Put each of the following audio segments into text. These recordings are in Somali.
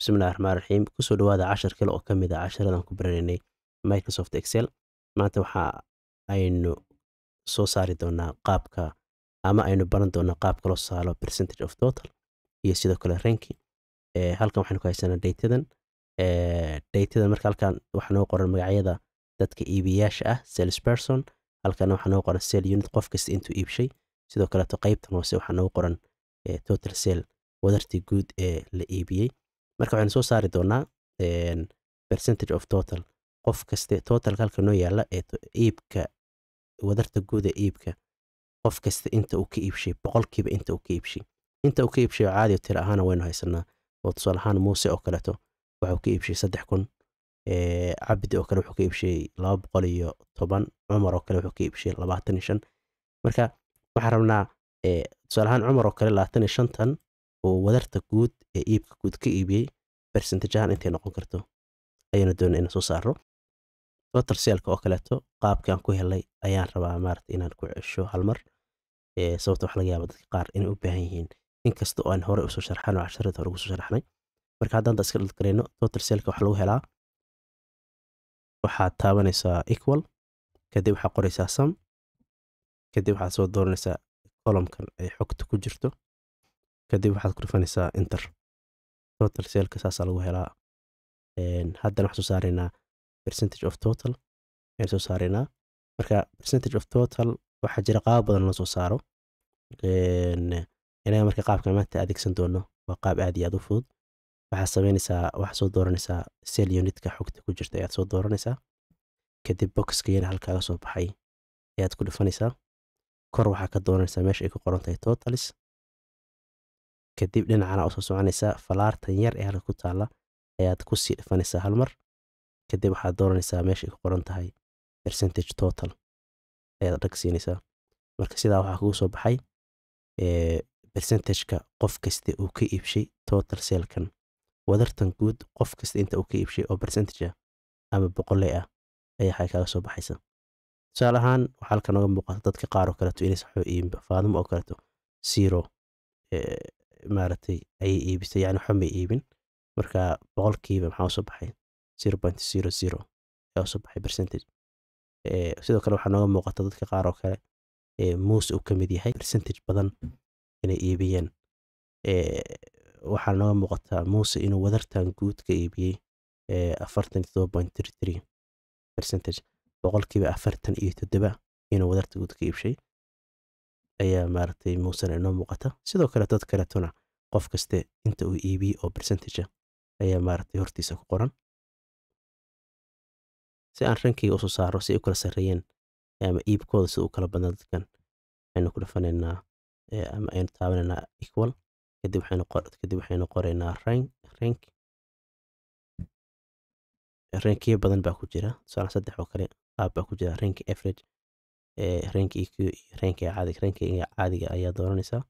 bismillahi raxmaan raxiim kusoo dhawaada cashar kale oo ka mid a ah casharadan ku baraneynay microsoft excel maanta waxa aynu soo saari doonaa qaabka ama aynu baran doonaa qaabka loo saalo percentage of total iyo sidoo kale ranki halkan waxaynu ku haysanaa daytadan daytadan marka halkan waxaa noo qoran magacyada dadka iibiyaasha ah sales person halkana waxaa noo qoran sale unit qof kasta intuu iibshay sidoo kaleeto qaybtan hoose waxaa noogu qoran total sale wadartii guud ee la iibiyey marka waxaan soo saari doonaa percentage of total qof kaste totalka halka noo yaalla ee iibka wadarta guuda iibka qof kasta inta uu ka iibshay boqolkiiba inta uu ka iibshay inta uu ka iibshay oo caadi tira ahaana waynu haysanaa oo tusaale ahaan muuse oo kaleeto waxuu ka iibshay saddex kun cabdi oo kale wuxuu ka iibshay laba boqol iyo toban cumar oo kale wuxuu ka iibshay labaatan iyo shan marka waxaan rabnaa tusaale ahaan cumar oo kale labaatan iyo shantan oo wadarta guud ee iibka guud ka iibiyey bersentejahaan intay noqon karto ayaynu doonay inaan soo saaro total seelka oo kaleeto qaabkaan ku helay ayaan rabaa maarata inaan ku cesho halmar sababta waxa laga yaaba dadka qaar inay u baahan yihiin inkasta oo aan hore usoo sharxan oo casharada hore ugu sharxnay marka haddaan iska dhaldgarayno total seelka waxa lagu helaa waxaad taabanaysaa equal kadib waxaad qoraysaa sam kadib waxaad soo dooranaysaa columkan ay xogta ku jirto kadib waxaad ku rifanaysaa inter total seelka saasaa lagu helaa haddana waxaan soo saaraynaa percentage of total ayaan soo saaraynaa marka percentage of total waxaa jira qaab badan loo soo saaro inaga marka qaabka maanta adeegsan doono waa qaab aad iyo aad u fudud waxaad samaynaysaa waxaad soo dooranaysaa sel unitka xogta ku jirta ayaad soo dooranaysaa kadib boxkayana halkaaga soo baxay ayaad ku dhifanaysaa kor waxaa ka dooranaysaa meesha ay ku qoron tahay totalis kadib dhinacana usoo soconaysaa falaartan yar ee halka ku taalla ayaad kusii dhifanaysaa hal mar kadib waxaad dooranaysaa meesha ay ku qoran tahay percentage total ayaad dhag siinaysaa marka sidaa waxaa kugu soo baxay bercentageka qof kasta uu ka iibshay total seelkan wadartan guud qof kasta inta uu ka iibshay oo bercentage ah ama boqole ah ayaa waxay kaaga soo baxaysa tusaale ahaan waxaa halka nooga muuqata dadka qaar oo kaleto inay saxo iyo faadimo oo kaleeto zero maaragtay ayay iibisay yani waxba may iibin marka boqolkiiba maxaa usoo baxay zero point zero zero ayaa usoo baxay percentage eh, sidoo kale waxaa nooga muuqata dadka qaar oo kale eh, muuse uu ka mid yahay percentage badan inay iibiyeen eh, waxaa nooga muuqataa muuse inuu wadartan guud ka iibiyey afartan iyo todoba point three three percentage boqolkiiba afartan iyo toddoba inuu wadarta guud ka iibshay ayaa maaragtay muusan inoo muuqata sidoo kale dad kaletuna qof kaste inta uu iibiye oo bersentage ayaa maaragtay hortiisa ku qoran si aan rankayga usoo saaro si ay u kala sarreeyeen ama iibkooda si u kala badna dadkan waxaynu ku dhafanaynaa ama aynu taabanaynaa equal kadib waxaynu kadib waxaynu qoraynaa rank rankiyo badan baa ku jira tusaale saddex oo kale qaab baa ku jira rank average rank eq iyo rankiga caadiga rankiga caadiga ayaa dooranaysaa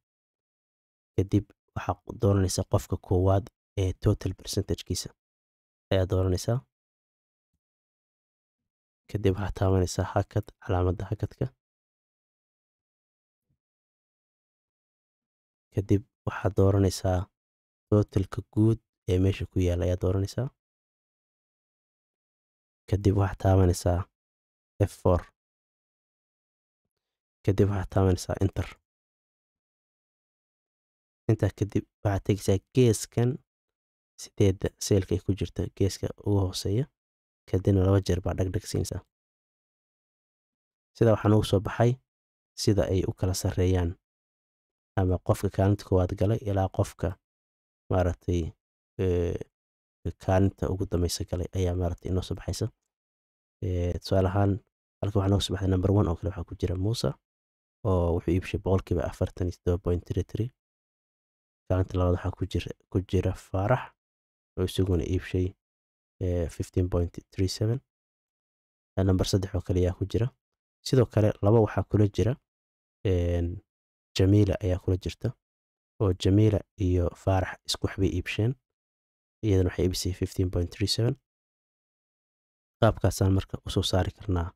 kadib waxaa dooranaysaa qofka koowaad ee total percentagekiisa ayaa dooranaysaa kadib waxaa taabanaysaa hakad calaamadda hakadka kadib waxaa dooranaysaa totalka guud ee meesha ku yaala ayaa dooranaysaa kadib waxaa taabanaysaa f for kadib waxaa taabanaysaa enter intaa kadib waxaad tegaysaa geeskan sideedda seelka ay ku jirta geeska ugu hooseeya kadibna laba jeer baa dhagdhag siinaysaa sida waxaa noogu soo baxay sida ay u kala sarreeyaan ama qofka kaalinta koowaad galay ilaa qofka maaragtay kaalinta ugu dambaysa galay ayaa maaragtay inoo soo baxaysa tusaale ahaan halka waxaa noogu soo baxday number one oo kale waxaa ku jira muusa oo wuxuu iibshay boqolkiiba afartan iyo toddoba point three tree gacanta labaad waxaa ku jira faarax oo isaguna iibshay eh, fifteen point three seven eh, number saddex oo kale ayaa ku jira sidoo kale laba waxaa kula jira jamiila ayaa kula jirta oo jamiila iyo faarax isku waxbay iibsheen iyadana waxay iibisay fifteen point three seven qaabkaasaan marka usoo saari karnaa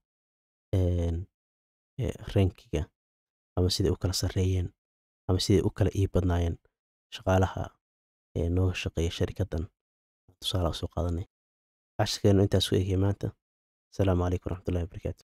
eh, renkiga ama siday u kala sarreeyeen ama siday u kala ii badnaayeen shaqaalaha ee nooga shaqeeya sharikaddan tusaalaha soo qaadanay casharkeenu intaas ku egya maanta asalaamu calaykum waraxmatullahi wabarakaatu